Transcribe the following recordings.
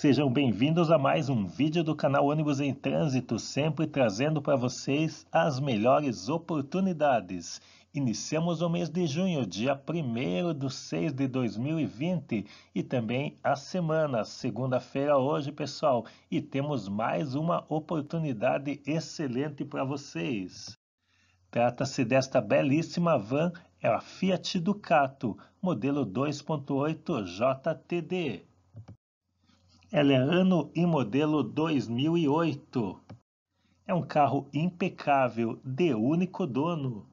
Sejam bem-vindos a mais um vídeo do canal Ônibus em Trânsito, sempre trazendo para vocês as melhores oportunidades. Iniciamos o mês de junho, dia 1 de 6 de 2020 e também a semana, segunda-feira hoje, pessoal. E temos mais uma oportunidade excelente para vocês. Trata-se desta belíssima van, é a Fiat Ducato, modelo 2.8 JTD. Ela é ano e modelo 2008. É um carro impecável, de único dono.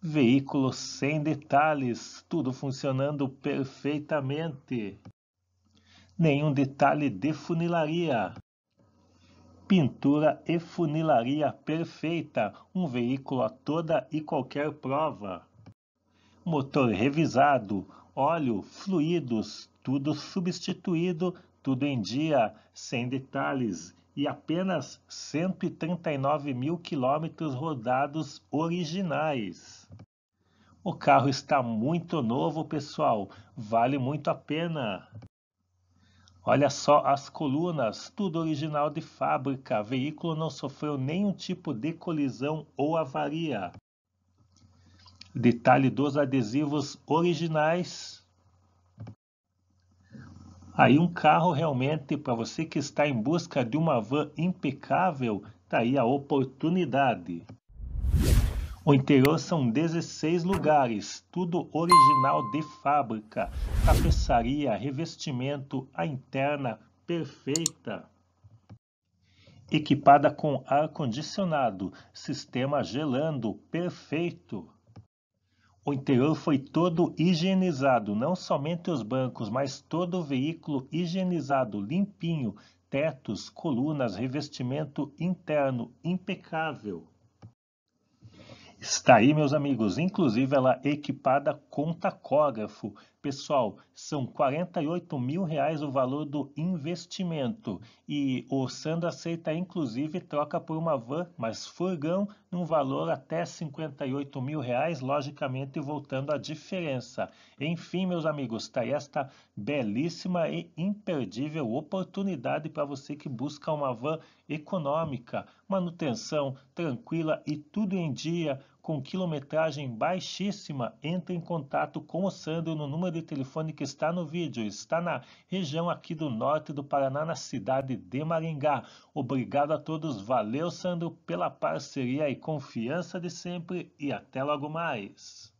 Veículo sem detalhes, tudo funcionando perfeitamente. Nenhum detalhe de funilaria. Pintura e funilaria perfeita, um veículo a toda e qualquer prova motor revisado, óleo, fluidos, tudo substituído, tudo em dia, sem detalhes e apenas 139 mil quilômetros rodados originais. O carro está muito novo, pessoal, vale muito a pena. Olha só as colunas, tudo original de fábrica. Veículo não sofreu nenhum tipo de colisão ou avaria. Detalhe dos adesivos originais. Aí um carro realmente para você que está em busca de uma van impecável, tá aí a oportunidade. O interior são 16 lugares, tudo original de fábrica, tapeçaria, revestimento, a interna perfeita. Equipada com ar condicionado, sistema gelando perfeito. O interior foi todo higienizado, não somente os bancos, mas todo o veículo higienizado, limpinho, tetos, colunas, revestimento interno impecável. Está aí, meus amigos, inclusive ela equipada com tacógrafo Pessoal, são 48 mil reais o valor do investimento e o Sandro aceita inclusive troca por uma van, mas furgão, num valor até 58 mil reais, logicamente voltando a diferença. Enfim, meus amigos, está esta belíssima e imperdível oportunidade para você que busca uma van econômica, manutenção tranquila e tudo em dia, com quilometragem baixíssima, entre em contato com o Sandro no número de telefone que está no vídeo. Está na região aqui do norte do Paraná, na cidade de Maringá. Obrigado a todos. Valeu, Sandro, pela parceria e confiança de sempre. E até logo mais.